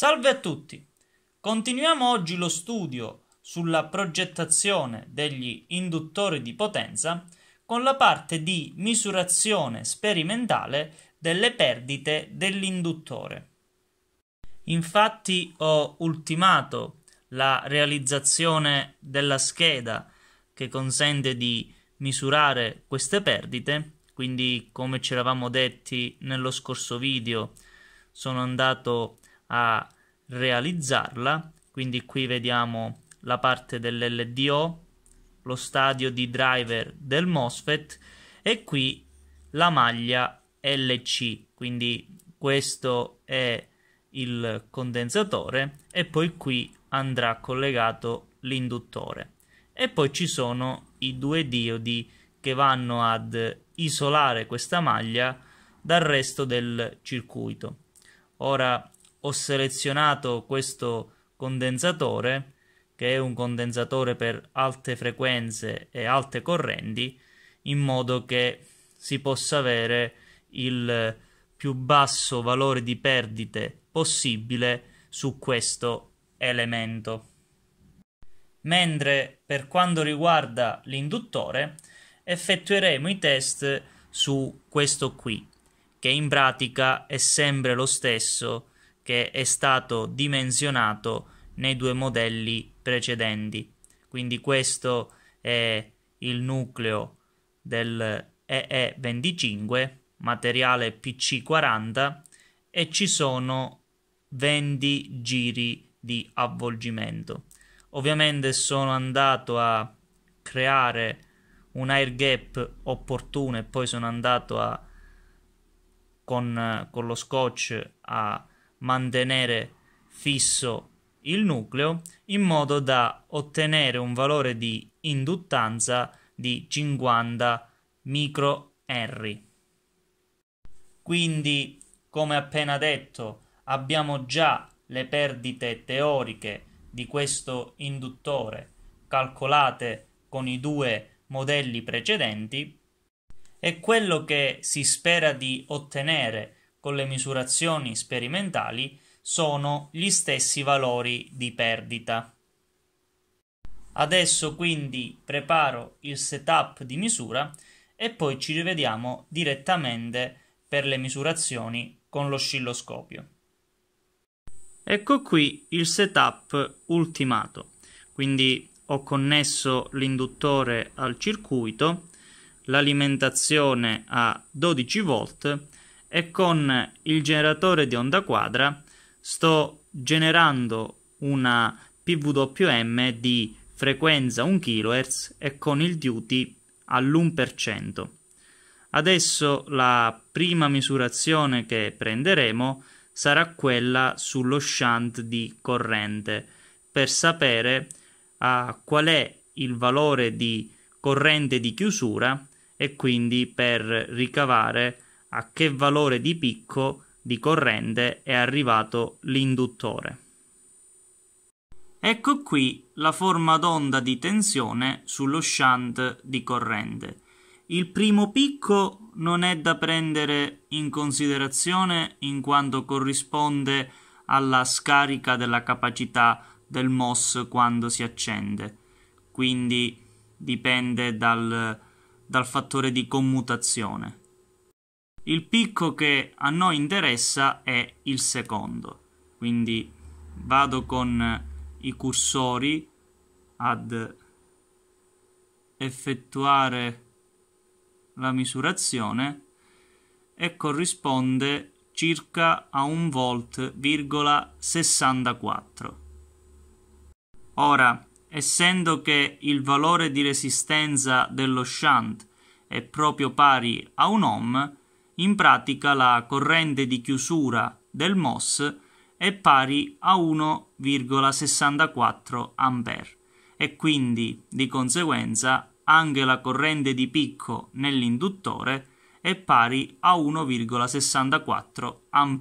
Salve a tutti! Continuiamo oggi lo studio sulla progettazione degli induttori di potenza con la parte di misurazione sperimentale delle perdite dell'induttore. Infatti ho ultimato la realizzazione della scheda che consente di misurare queste perdite, quindi come ci eravamo detti nello scorso video sono andato a a realizzarla. Quindi qui vediamo la parte dell'LDO, lo stadio di driver del MOSFET e qui la maglia LC, quindi questo è il condensatore e poi qui andrà collegato l'induttore. E poi ci sono i due diodi che vanno ad isolare questa maglia dal resto del circuito. Ora ho selezionato questo condensatore che è un condensatore per alte frequenze e alte correnti in modo che si possa avere il più basso valore di perdite possibile su questo elemento. Mentre per quanto riguarda l'induttore effettueremo i test su questo qui che in pratica è sempre lo stesso che è stato dimensionato nei due modelli precedenti. Quindi questo è il nucleo del EE25, materiale PC40 e ci sono 20 giri di avvolgimento. Ovviamente sono andato a creare un air gap opportuno e poi sono andato a con, con lo scotch a mantenere fisso il nucleo in modo da ottenere un valore di induttanza di 50 microhenry. Quindi, come appena detto, abbiamo già le perdite teoriche di questo induttore calcolate con i due modelli precedenti e quello che si spera di ottenere con le misurazioni sperimentali sono gli stessi valori di perdita. Adesso quindi preparo il setup di misura e poi ci rivediamo direttamente per le misurazioni con l'oscilloscopio. Ecco qui il setup ultimato, quindi ho connesso l'induttore al circuito, l'alimentazione a 12 volt e con il generatore di onda quadra sto generando una PWM di frequenza 1 kHz e con il duty all'1%. Adesso la prima misurazione che prenderemo sarà quella sullo shunt di corrente per sapere uh, qual è il valore di corrente di chiusura e quindi per ricavare a che valore di picco di corrente è arrivato l'induttore. Ecco qui la forma d'onda di tensione sullo shunt di corrente. Il primo picco non è da prendere in considerazione in quanto corrisponde alla scarica della capacità del MOS quando si accende, quindi dipende dal, dal fattore di commutazione. Il picco che a noi interessa è il secondo, quindi vado con i cursori ad effettuare la misurazione e corrisponde circa a 1 volt,64. Ora, essendo che il valore di resistenza dello shunt è proprio pari a un ohm, in pratica la corrente di chiusura del MOS è pari a 1,64 A e quindi di conseguenza anche la corrente di picco nell'induttore è pari a 1,64 A.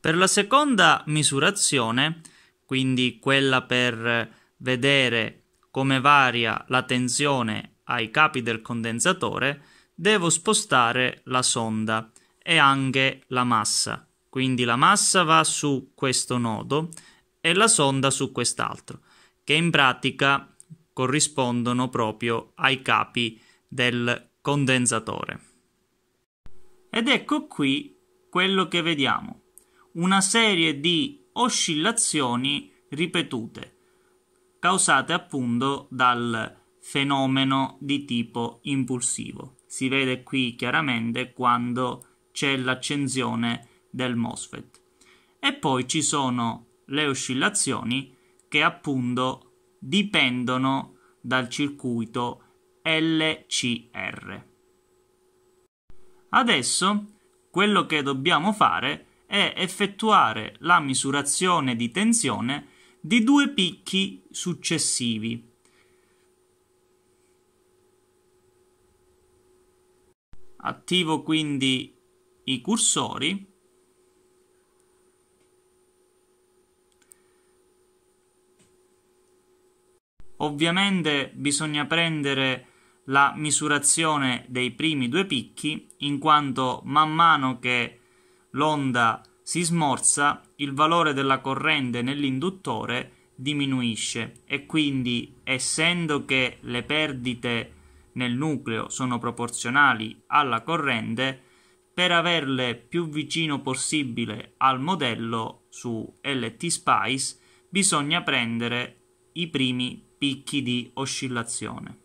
Per la seconda misurazione, quindi quella per vedere come varia la tensione ai capi del condensatore, devo spostare la sonda e anche la massa. Quindi la massa va su questo nodo e la sonda su quest'altro, che in pratica corrispondono proprio ai capi del condensatore. Ed ecco qui quello che vediamo, una serie di oscillazioni ripetute, causate appunto dal fenomeno di tipo impulsivo si vede qui chiaramente quando c'è l'accensione del MOSFET. E poi ci sono le oscillazioni che appunto dipendono dal circuito LCR. Adesso quello che dobbiamo fare è effettuare la misurazione di tensione di due picchi successivi Attivo quindi i cursori. Ovviamente bisogna prendere la misurazione dei primi due picchi, in quanto man mano che l'onda si smorza, il valore della corrente nell'induttore diminuisce e quindi essendo che le perdite nel nucleo sono proporzionali alla corrente per averle più vicino possibile al modello su LTSpice bisogna prendere i primi picchi di oscillazione.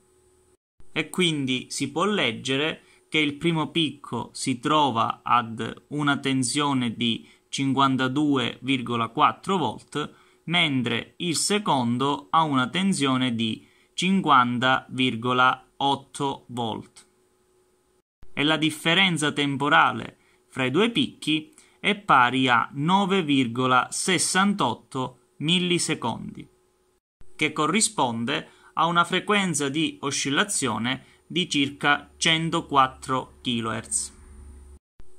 E quindi si può leggere che il primo picco si trova ad una tensione di 52,4 volt, mentre il secondo ha una tensione di 50,4 8 volt. E la differenza temporale fra i due picchi è pari a 9,68 millisecondi, che corrisponde a una frequenza di oscillazione di circa 104 kHz,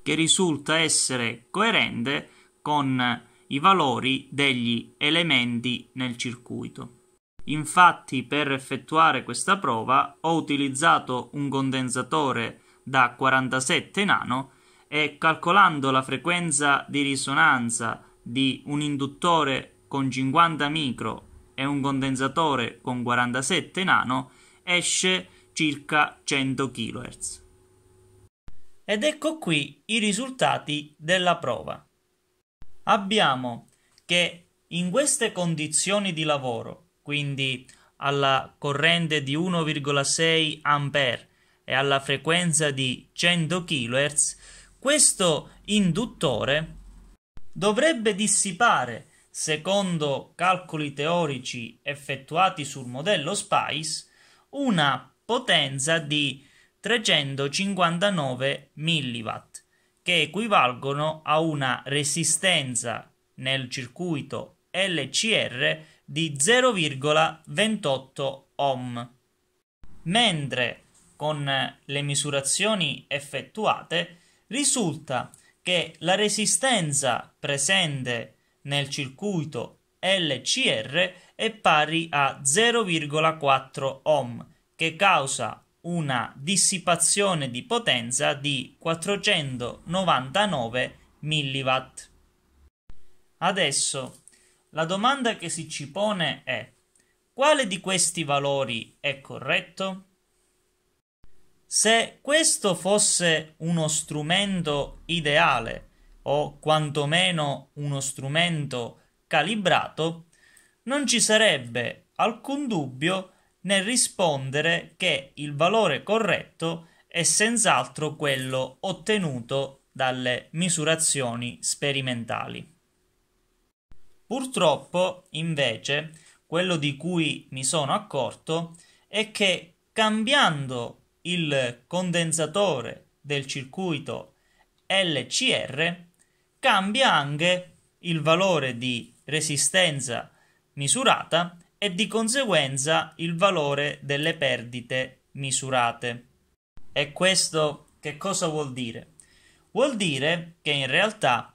che risulta essere coerente con i valori degli elementi nel circuito. Infatti per effettuare questa prova ho utilizzato un condensatore da 47 nano e calcolando la frequenza di risonanza di un induttore con 50 micro e un condensatore con 47 nano esce circa 100 kHz. Ed ecco qui i risultati della prova. Abbiamo che in queste condizioni di lavoro quindi alla corrente di 1,6 A e alla frequenza di 100 kHz, questo induttore dovrebbe dissipare, secondo calcoli teorici effettuati sul modello SPICE, una potenza di 359 mW, che equivalgono a una resistenza nel circuito LCR di 0,28 ohm, mentre con le misurazioni effettuate risulta che la resistenza presente nel circuito LCR è pari a 0,4 ohm, che causa una dissipazione di potenza di 499 mW. Adesso la domanda che si ci pone è quale di questi valori è corretto? Se questo fosse uno strumento ideale o quantomeno uno strumento calibrato, non ci sarebbe alcun dubbio nel rispondere che il valore corretto è senz'altro quello ottenuto dalle misurazioni sperimentali. Purtroppo, invece, quello di cui mi sono accorto è che cambiando il condensatore del circuito LCR cambia anche il valore di resistenza misurata e di conseguenza il valore delle perdite misurate. E questo che cosa vuol dire? Vuol dire che in realtà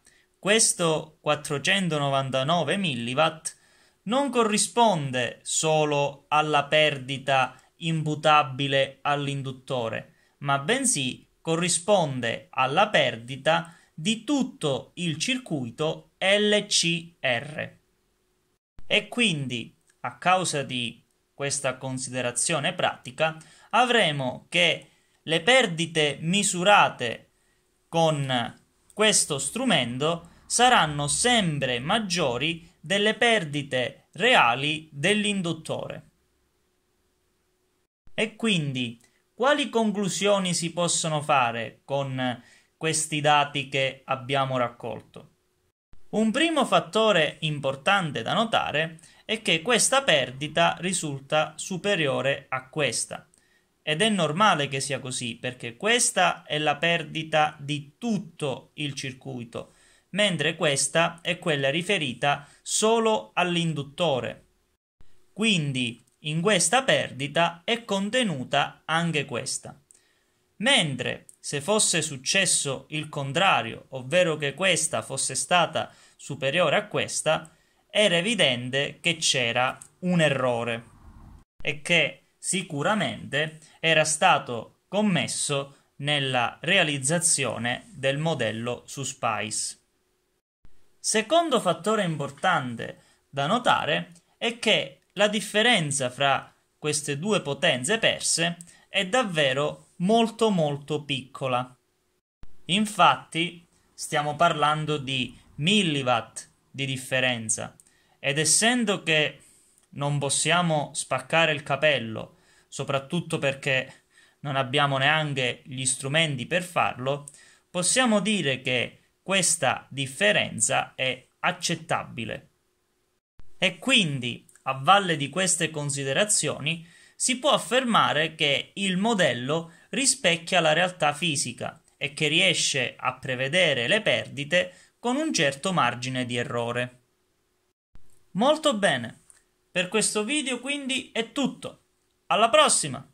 questo 499 milliwatt non corrisponde solo alla perdita imputabile all'induttore, ma bensì corrisponde alla perdita di tutto il circuito LCR. E quindi, a causa di questa considerazione pratica, avremo che le perdite misurate con questo strumento saranno sempre maggiori delle perdite reali dell'induttore. E quindi quali conclusioni si possono fare con questi dati che abbiamo raccolto? Un primo fattore importante da notare è che questa perdita risulta superiore a questa. Ed è normale che sia così perché questa è la perdita di tutto il circuito, mentre questa è quella riferita solo all'induttore. Quindi in questa perdita è contenuta anche questa. Mentre se fosse successo il contrario, ovvero che questa fosse stata superiore a questa, era evidente che c'era un errore e che sicuramente era stato commesso nella realizzazione del modello su Spice. Secondo fattore importante da notare è che la differenza fra queste due potenze perse è davvero molto molto piccola. Infatti stiamo parlando di milliwatt di differenza ed essendo che non possiamo spaccare il capello, soprattutto perché non abbiamo neanche gli strumenti per farlo, possiamo dire che questa differenza è accettabile. E quindi, a valle di queste considerazioni, si può affermare che il modello rispecchia la realtà fisica e che riesce a prevedere le perdite con un certo margine di errore. Molto bene, per questo video quindi è tutto. Alla prossima!